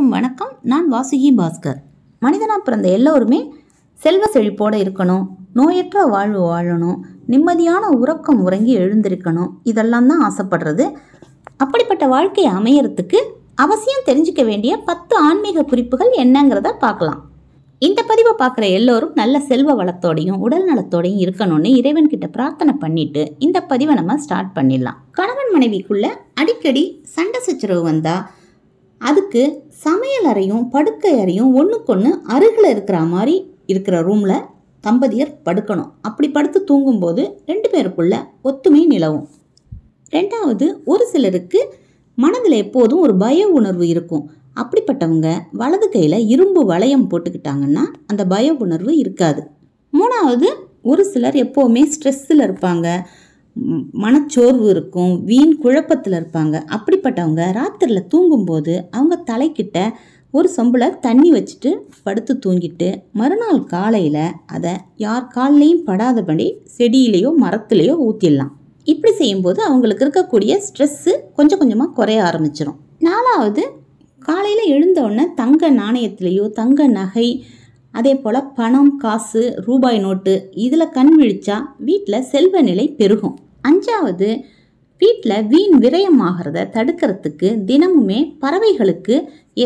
அனைவருக்கும் வணக்கம் நான் வாசுகி பாஸ்கர் மனிதனாக பிறந்த எல்லோருமே செல்வ செழிப்போடு இருக்கணும் நோயற்ற வாழ்வு வாழணும் நிம்மதியான உறக்கம் உறங்கி எழுந்திருக்கணும் இதெல்லாம் தான் ஆசைப்படுறது அப்படிப்பட்ட வாழ்க்கை அமையறதுக்கு அவசியம் தெரிஞ்சுக்க வேண்டிய பத்து ஆன்மீக குறிப்புகள் என்னங்கிறத பார்க்கலாம் இந்த பதிவை பார்க்குற எல்லோரும் நல்ல செல்வ வளத்தோடையும் உடல் நலத்தோடையும் இருக்கணும்னு இறைவன்கிட்ட பிரார்த்தனை பண்ணிட்டு இந்த பதிவை நம்ம ஸ்டார்ட் பண்ணிடலாம் கணவன் மனைவிக்குள்ள அடிக்கடி சண்டை சச்சரவு வந்தால் அதுக்கு சமையல் அறையும் படுக்கை அறையும் ஒன்றுக்கொன்று அருகில் இருக்கிற மாதிரி இருக்கிற ரூமில் தம்பதியர் படுக்கணும் அப்படி படுத்து தூங்கும்போது ரெண்டு பேருக்குள்ள ஒத்துமை நிலவும் ரெண்டாவது ஒரு சிலருக்கு மனதில் எப்போதும் ஒரு பய உணர்வு இருக்கும் அப்படிப்பட்டவங்க வலது கையில் இரும்பு வளையம் போட்டுக்கிட்டாங்கன்னா அந்த பய உணர்வு இருக்காது மூணாவது ஒரு சிலர் எப்போவுமே ஸ்ட்ரெஸ்ஸில் இருப்பாங்க மனச்சோர்வு இருக்கும் வீண் குழப்பத்தில் இருப்பாங்க அப்படிப்பட்டவங்க ராத்திரியில் தூங்கும்போது அவங்க தலைக்கிட்ட ஒரு சொம்பில் தண்ணி வச்சுட்டு படுத்து தூங்கிட்டு மறுநாள் காலையில் அதை யார் கால்லையும் படாதபடி செடியிலேயோ மரத்துலேயோ ஊற்றிடலாம் இப்படி செய்யும்போது அவங்களுக்கு இருக்கக்கூடிய ஸ்ட்ரெஸ்ஸு கொஞ்சம் கொஞ்சமாக குறைய ஆரம்பிச்சிடும் நாலாவது காலையில் எழுந்தவுடனே தங்க நாணயத்திலேயோ தங்க நகை அதே போல் பணம் காசு ரூபாய் நோட்டு இதில் கண் விழிச்சா வீட்டில் செல்வ நிலை பெருகும் அஞ்சாவது வீட்டில் வீண் விரயம் ஆகிறத தடுக்கிறதுக்கு தினமுமே பறவைகளுக்கு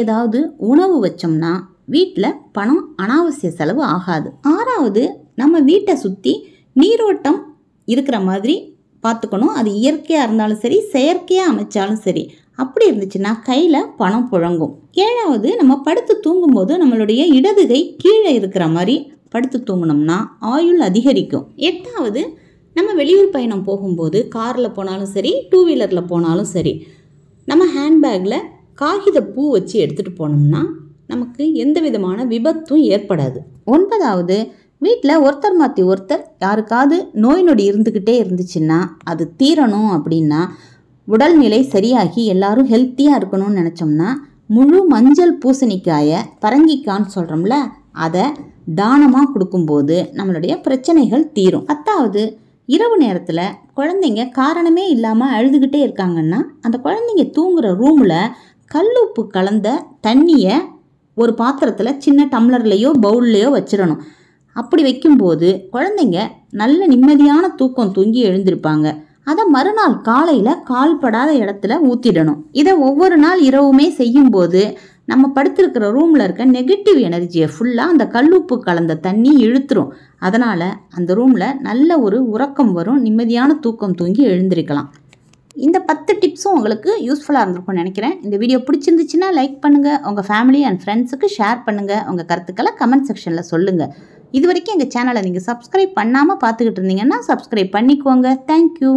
ஏதாவது உணவு வச்சோம்னா வீட்டில் பணம் அனாவசிய செலவு ஆகாது ஆறாவது நம்ம வீட்டை சுற்றி நீரோட்டம் இருக்கிற மாதிரி பார்த்துக்கணும் அது இயற்கையாக இருந்தாலும் சரி செயற்கையாக அமைச்சாலும் சரி அப்படி இருந்துச்சுன்னா கையில் பணம் புழங்கும் ஏழாவது நம்ம படுத்து தூங்கும்போது நம்மளுடைய இடதுகை கீழே இருக்கிற மாதிரி படுத்து தூங்கினோம்னா ஆயுள் அதிகரிக்கும் எட்டாவது நம்ம வெளியூர் பயணம் போகும்போது காரில் போனாலும் சரி டூ வீலரில் போனாலும் சரி நம்ம ஹேண்ட்பேக்கில் காகித பூ வச்சு எடுத்துகிட்டு போனோம்னா நமக்கு எந்த விதமான விபத்தும் ஏற்படாது ஒன்பதாவது வீட்டில் ஒருத்தர் மாற்றி ஒருத்தர் யாருக்காவது நோய் நொடி இருந்துக்கிட்டே இருந்துச்சுன்னா அது தீரணும் அப்படின்னா உடல்நிலை சரியாகி எல்லாரும் ஹெல்த்தியாக இருக்கணும்னு நினச்சோம்னா முழு மஞ்சள் பூசணிக்காயை பரங்கிக்கான்னு சொல்கிறோம்ல அதை தானமாக கொடுக்கும்போது நம்மளுடைய பிரச்சனைகள் தீரும் பத்தாவது இரவு நேரத்தில் குழந்தைங்க காரணமே இல்லாமல் அழுதுகிட்டே இருக்காங்கன்னா அந்த குழந்தைங்க தூங்குகிற ரூமில் கல்லுப்பு கலந்த தண்ணியை ஒரு பாத்திரத்தில் சின்ன டம்ளர்லேயோ பவுல்லையோ வச்சிடணும் அப்படி வைக்கும்போது குழந்தைங்க நல்ல நிம்மதியான தூக்கம் தூங்கி எழுந்திருப்பாங்க அதை மறுநாள் காலையில் கால்படாத இடத்துல ஊற்றிடணும் இதை ஒவ்வொரு நாள் இரவுமே செய்யும்போது நம்ம படுத்திருக்கிற ரூமில் இருக்க நெகட்டிவ் எனர்ஜியை ஃபுல்லாக அந்த கல்லுப்பு கலந்த தண்ணி இழுத்துரும் அதனால் அந்த ரூமில் நல்ல ஒரு உறக்கம் வரும் நிம்மதியான தூக்கம் தூங்கி எழுந்திருக்கலாம் இந்த பத்து டிப்ஸும் உங்களுக்கு யூஸ்ஃபுல்லாக இருந்திருக்கும்னு நினைக்கிறேன் இந்த வீடியோ பிடிச்சிருந்துச்சுன்னா லைக் பண்ணுங்கள் உங்கள் ஃபேமிலி அண்ட் ஃப்ரெண்ட்ஸுக்கு ஷேர் பண்ணுங்கள் உங்கள் கருத்துக்களை கமெண்ட் செக்ஷனில் சொல்லுங்கள் இது வரைக்கும் எங்கள் சேனலை நீங்கள் சப்ஸ்கிரைப் பண்ணாமல் பார்த்துக்கிட்டு இருந்தீங்கன்னா சப்ஸ்கிரைப் பண்ணிக்கோங்க தேங்க்யூ